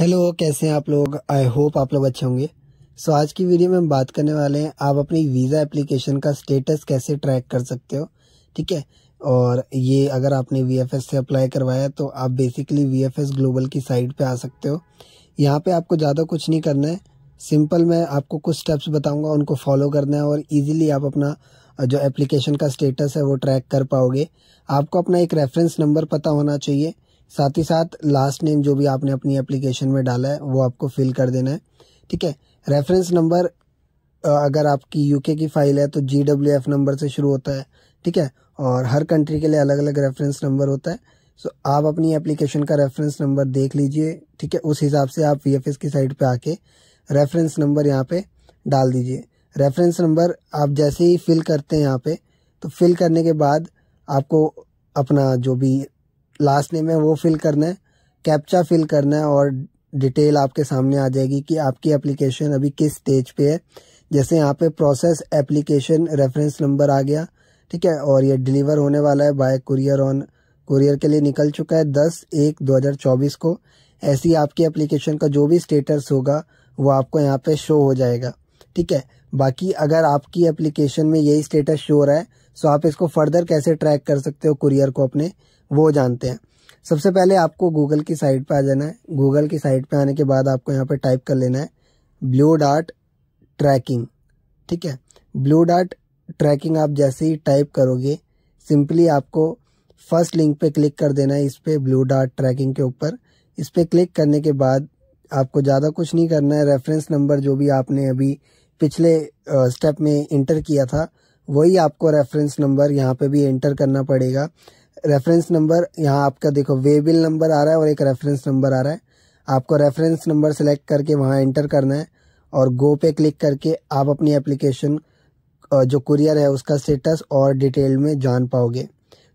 hello कैसे हैं आप लोग आई होप आप लोग अच्छे होंगे सो so, आज की वीडियो में हम बात करने वाले हैं आप अपनी वीज़ा एप्लीकेशन का स्टेटस कैसे ट्रैक कर सकते हो ठीक है और ये अगर आपने वी से अप्लाई करवाया तो आप बेसिकली वी ग्लोबल की साइट पे आ सकते हो यहाँ पे आपको ज़्यादा कुछ नहीं करना है सिंपल मैं आपको कुछ स्टेप्स बताऊँगा उनको फॉलो करना है और ईजिली आप अपना जो एप्लीकेशन का स्टेटस है वो ट्रैक कर पाओगे आपको अपना एक रेफरेंस नंबर पता होना चाहिए साथ ही साथ लास्ट नेम जो भी आपने अपनी एप्लीकेशन में डाला है वो आपको फिल कर देना है ठीक है रेफरेंस नंबर अगर आपकी यूके की फ़ाइल है तो जी डब्ल्यू एफ नंबर से शुरू होता है ठीक है और हर कंट्री के लिए अलग अलग रेफरेंस नंबर होता है सो आप अपनी एप्लीकेशन का रेफरेंस नंबर देख लीजिए ठीक है उस हिसाब से आप वी की साइट पर आके रेफरेंस नंबर यहाँ पर डाल दीजिए रेफरेंस नंबर आप जैसे ही फिल करते हैं यहाँ पर तो फिल करने के बाद आपको अपना जो भी लास्ट नेम है वो फिल करना है कैप्चा फिल करना है और डिटेल आपके सामने आ जाएगी कि आपकी एप्लीकेशन अभी किस स्टेज पे है जैसे यहाँ पे प्रोसेस एप्लीकेशन रेफरेंस नंबर आ गया ठीक है और ये डिलीवर होने वाला है बाय कुरियर ऑन कुरियर के लिए निकल चुका है दस एक दो हज़ार चौबीस को ऐसी आपकी एप्लीकेशन का जो भी स्टेटस होगा वो आपको यहाँ पे शो हो जाएगा ठीक है बाकी अगर आपकी एप्लीकेशन में यही स्टेटस शो रहा है सो तो आप इसको फर्दर कैसे ट्रैक कर सकते हो कुरियर को अपने वो जानते हैं सबसे पहले आपको गूगल की साइट पर आ जाना है गूगल की साइट पर आने के बाद आपको यहाँ पर टाइप कर लेना है ब्लू डार्ट ट्रैकिंग ठीक है ब्लू डार्ट ट्रैकिंग आप जैसे ही टाइप करोगे सिंपली आपको फर्स्ट लिंक पे क्लिक कर देना है इस पर ब्लू डार्ट ट्रैकिंग के ऊपर इस पर क्लिक करने के बाद आपको ज़्यादा कुछ नहीं करना है रेफरेंस नंबर जो भी आपने अभी पिछले स्टेप में इंटर किया था वही आपको रेफरेंस नंबर यहाँ पे भी एंटर करना पड़ेगा रेफरेंस नंबर यहाँ आपका देखो वे बिल नंबर आ रहा है और एक रेफरेंस नंबर आ रहा है आपको रेफरेंस नंबर सेलेक्ट करके वहाँ एंटर करना है और गो पे क्लिक करके आप अपनी एप्लीकेशन जो कुरियर है उसका स्टेटस और डिटेल में जान पाओगे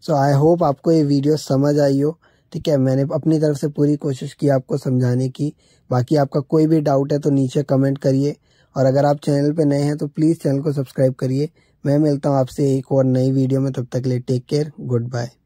सो आई होप आपको ये वीडियो समझ आई हो ठीक है मैंने अपनी तरफ से पूरी कोशिश की आपको समझाने की बाकी आपका कोई भी डाउट है तो नीचे कमेंट करिए और अगर आप चैनल पे नए हैं तो प्लीज़ चैनल को सब्सक्राइब करिए मैं मिलता हूँ आपसे एक और नई वीडियो में तब तक ले टेक केयर गुड बाय